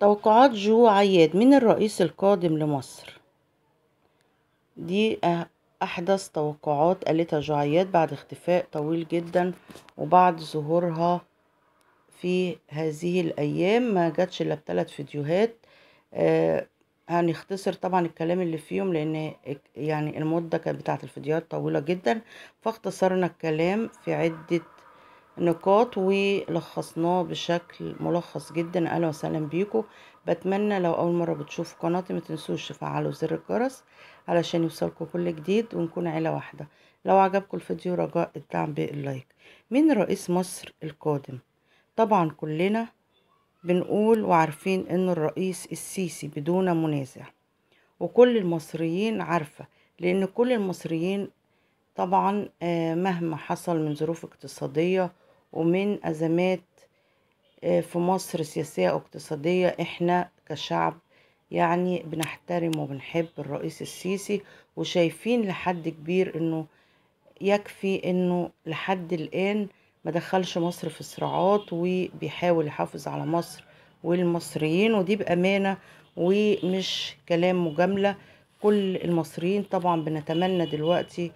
توقعات جو عياد من الرئيس القادم لمصر دي أحدث توقعات قالتها جو عياد بعد اختفاء طويل جدا وبعد ظهورها في هذه الأيام ما جاتش إلا بثلاث فيديوهات آه هنختصر طبعا الكلام اللي فيهم لأن يعني المدة كانت بتاعة الفيديوهات طويلة جدا فاختصرنا الكلام في عدة نقاط ولخصناه بشكل ملخص جدا اهلا وسهلا بيكم بتمنى لو اول مره بتشوف قناتي ما تنسوش تفعلوا زر الجرس علشان يوصلكم كل جديد ونكون عيله واحده لو عجبكم الفيديو رجاء الدعم باللايك مين رئيس مصر القادم طبعا كلنا بنقول وعارفين ان الرئيس السيسي بدون منازع وكل المصريين عارفه لان كل المصريين طبعا آه، مهما حصل من ظروف اقتصاديه ومن أزمات آه، في مصر سياسية واقتصادية احنا كشعب يعني بنحترم وبنحب الرئيس السيسي وشايفين لحد كبير انه يكفي انه لحد الان ما دخلش مصر في صراعات وبيحاول يحافظ على مصر والمصريين ودي بأمانة ومش كلام مجاملة كل المصريين طبعا بنتمنى دلوقتي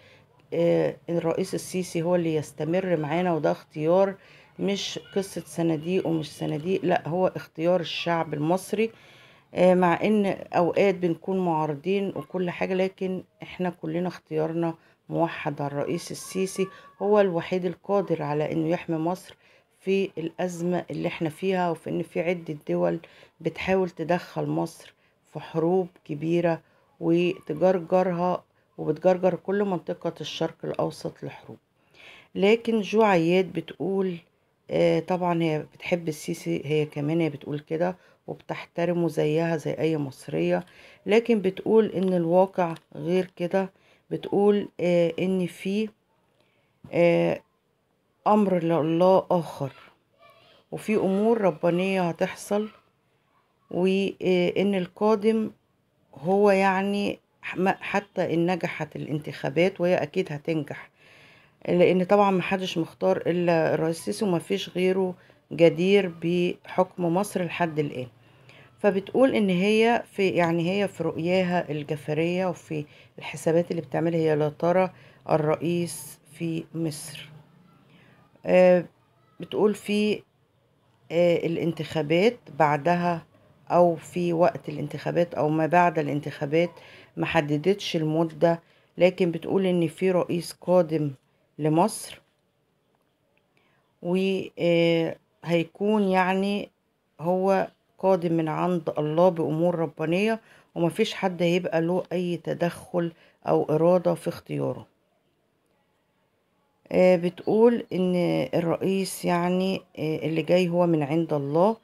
آه، الرئيس السيسي هو اللي يستمر معانا وده اختيار مش قصة صناديق ومش صناديق لا هو اختيار الشعب المصري آه، مع ان اوقات بنكون معارضين وكل حاجة لكن احنا كلنا اختيارنا موحد على الرئيس السيسي هو الوحيد القادر على انه يحمي مصر في الازمة اللي احنا فيها وفي ان في عدة دول بتحاول تدخل مصر في حروب كبيرة وتجرجرها وبتجرجر كل منطقة الشرق الأوسط لحروب لكن جو عياد بتقول آه طبعا هي بتحب السيسي هي كمان هي بتقول كده وبتحترمه زيها زي أي مصرية لكن بتقول إن الواقع غير كده بتقول آه إن في آه أمر لله آخر وفي أمور ربانية هتحصل وإن آه، القادم هو يعني حتى إن نجحت الانتخابات وهي أكيد هتنجح لأن طبعا محدش مختار إلا الرئيس سيسي ومفيش غيره جدير بحكم مصر لحد الآن فبتقول ان هي في يعني هي في رؤياها الجفرية وفي الحسابات اللي بتعملها هي لا ترى الرئيس في مصر آه، بتقول في آه، الانتخابات بعدها او في وقت الانتخابات او ما بعد الانتخابات محددتش المدة لكن بتقول ان في رئيس قادم لمصر وهيكون آه، يعني هو قادم من عند الله بأمور ربانية فيش حد هيبقى له أي تدخل أو إرادة في اختياره آه، بتقول إن الرئيس يعني آه، اللي جاي هو من عند الله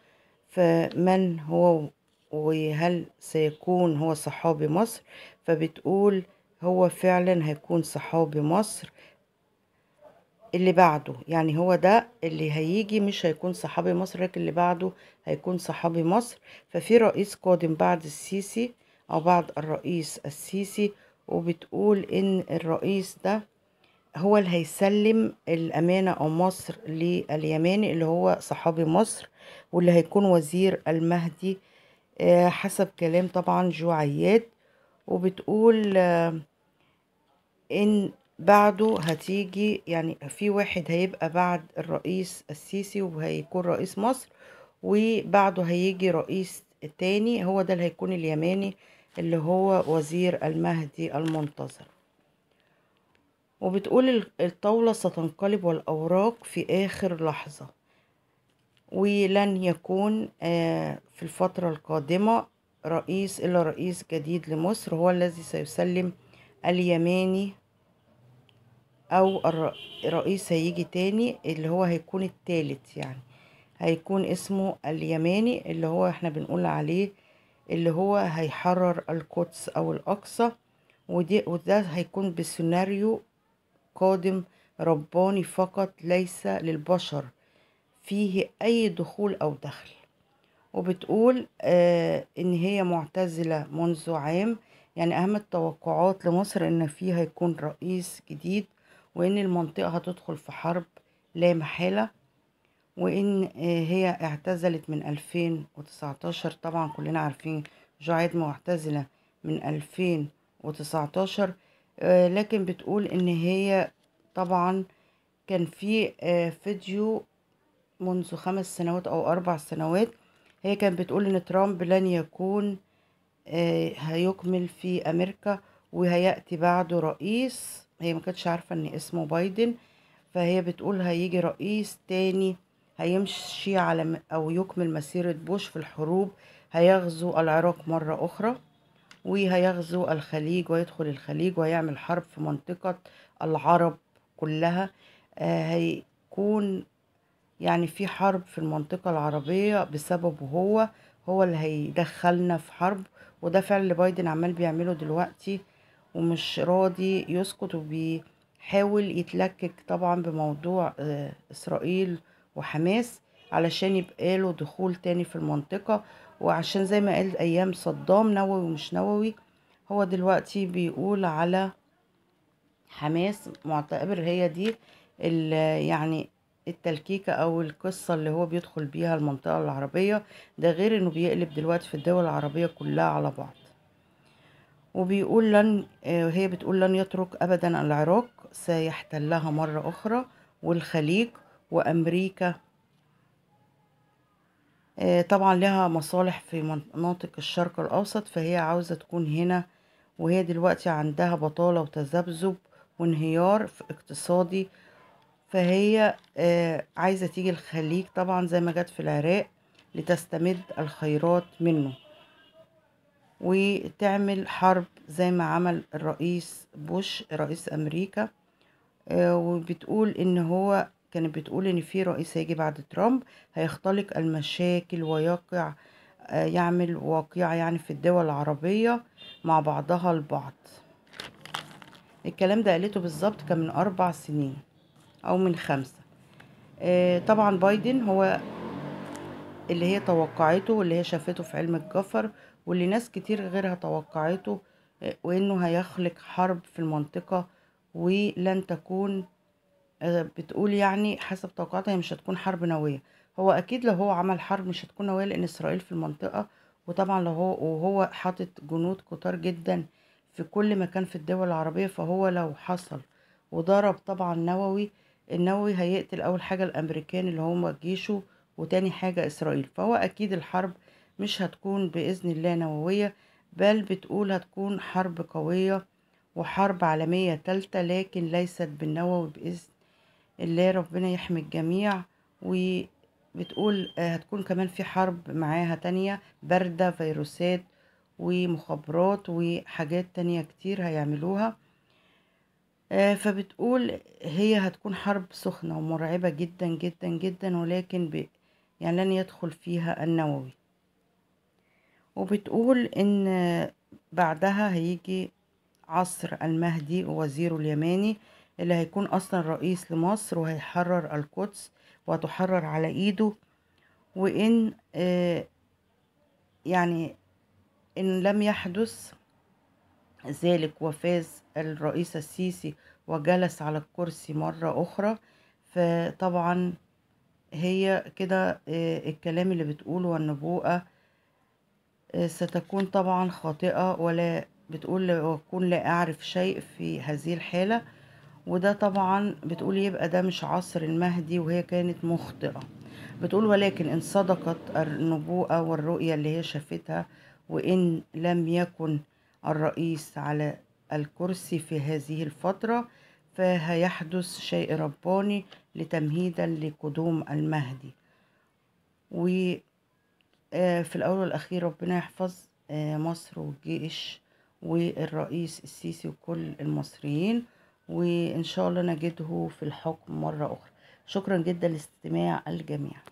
فمن هو وهل سيكون هو صحابي مصر فبتقول هو فعلا هيكون صحابي مصر اللي بعده يعني هو ده اللي هيجي مش هيكون صحابي مصر لكن اللي بعده هيكون صحابي مصر ففي رئيس قادم بعد السيسي او بعد الرئيس السيسي وبتقول ان الرئيس ده هو اللي هيسلم الأمانة أو مصر لليماني اللي هو صحابي مصر واللي هيكون وزير المهدي آه، حسب كلام طبعا جوعيات وبتقول آه، إن بعده هتيجي يعني في واحد هيبقى بعد الرئيس السيسي وهيكون رئيس مصر وبعده هيجي رئيس تاني هو ده اللي هيكون اليماني اللي هو وزير المهدي المنتظر وبتقول الطاولة ستنقلب والأوراق في آخر لحظة ولن يكون آه، في الفترة القادمة رئيس إلا رئيس جديد لمصر هو الذي سيسلم اليماني أو الرئيس هيجي تاني اللي هو هيكون التالت يعني هيكون اسمه اليماني اللي هو احنا بنقول عليه اللي هو هيحرر القدس أو الأقصى ودي وده هيكون بسيناريو قادم رباني فقط ليس للبشر فيه أي دخول أو دخل وبتقول آه إن هي معتزلة منذ عام يعني أهم التوقعات لمصر إن فيها يكون رئيس جديد وإن المنطقة هتدخل في حرب لا محالة وإن آه هي اعتزلت من 2019 طبعا كلنا عارفين جعيد معتزلة من 2019 آه، لكن بتقول ان هي طبعا كان في آه، فيديو منذ خمس سنوات او اربع سنوات هي كانت بتقول ان ترامب لن يكون آه، هيكمل في امريكا وهياتي بعده رئيس هي ما كانتش عارفه ان اسمه بايدن فهي بتقول هيجي رئيس تاني هيمشي على او يكمل مسيره بوش في الحروب هيغزو العراق مره اخرى وهيغزو الخليج ويدخل الخليج ويعمل حرب في منطقة العرب كلها آه، هيكون يعني في حرب في المنطقة العربية بسببه هو هو اللي هيدخلنا في حرب وده فعل اللي بايدن عمال بيعمله دلوقتي ومش راضي يسكت وبيحاول يتلكك طبعا بموضوع آه، إسرائيل وحماس علشان يبقى له دخول تاني في المنطقة وعشان زي ما قال ايام صدام نووي ومش نووي هو دلوقتي بيقول على حماس معتبر هي دي يعني التلكيكة أو القصة اللي هو بيدخل بيها المنطقة العربية ده غير إنه بيقلب دلوقتي في الدول العربية كلها على بعض وبيقول لن آه، هي بتقول لن يترك أبدا العراق سيحتلها مرة أخرى والخليج وأمريكا آه، طبعا لها مصالح في مناطق الشرق الأوسط فهي عاوزة تكون هنا وهي دلوقتي عندها بطالة وتذبذب وانهيار في اقتصادي فهي آه، عايزة تيجي الخليج طبعا زي ما جت في العراق لتستمد الخيرات منه وتعمل حرب زي ما عمل الرئيس بوش رئيس أمريكا آه، وبتقول إن هو كانت بتقول إن في رئيس هيجي بعد ترامب هيختلق المشاكل ويقع آه، يعمل واقعة يعني في الدول العربية مع بعضها البعض الكلام ده قالته بالظبط كان من أربع سنين أو من خمسة آه، طبعا بايدن هو اللي هي توقعته واللي هي شافته في علم الجفر واللي ناس كتير غيرها توقعته آه، وإنه هيخلق حرب في المنطقة ولن تكون آه، بتقول يعني حسب توقعاتها مش هتكون حرب نووية هو أكيد لو هو عمل حرب مش هتكون نووية لأن إسرائيل في المنطقة وطبعا لو هو وهو حاطط جنود كتار جدا في كل مكان في الدول العربية فهو لو حصل وضرب طبعا نووي النووي هيقتل أول حاجة الأمريكان اللي هم جيشه وتاني حاجة إسرائيل فهو أكيد الحرب مش هتكون بإذن الله نووية بل بتقول هتكون حرب قوية وحرب عالمية تالتة لكن ليست بالنووي بإذن اللي ربنا يحمي الجميع وبتقول آه، هتكون كمان في حرب معاها تانية بردة فيروسات ومخابرات وحاجات تانية كتير هيعملوها آه، فبتقول هي هتكون حرب سخنة ومرعبة جدا جدا جدا ولكن ب... يعني لن يدخل فيها النووي وبتقول ان بعدها هيجي عصر المهدي ووزيره اليماني اللي هيكون اصلا رئيس لمصر وهيحرر القدس وتحرر على ايده وان آه، يعني ان لم يحدث ذلك وفاز الرئيس السيسي وجلس على الكرسي مرة أخرى فطبعا هي كده آه، الكلام اللي بتقوله والنبوءة آه، ستكون طبعا خاطئة ولا بتقول لا أعرف شيء في هذه الحالة وده طبعا بتقول يبقى ده مش عصر المهدي وهي كانت مخطئة بتقول ولكن إن صدقت النبوءة والرؤية اللي هي شافتها وإن لم يكن الرئيس على الكرسي في هذه الفترة فهيحدث شيء رباني لتمهيدا لقدوم المهدي وفي آه، الأول والأخير ربنا يحفظ آه، مصر والجيش والرئيس السيسي وكل المصريين وان شاء الله نجده في الحكم مره اخرى شكرا جدا لاستماع الجميع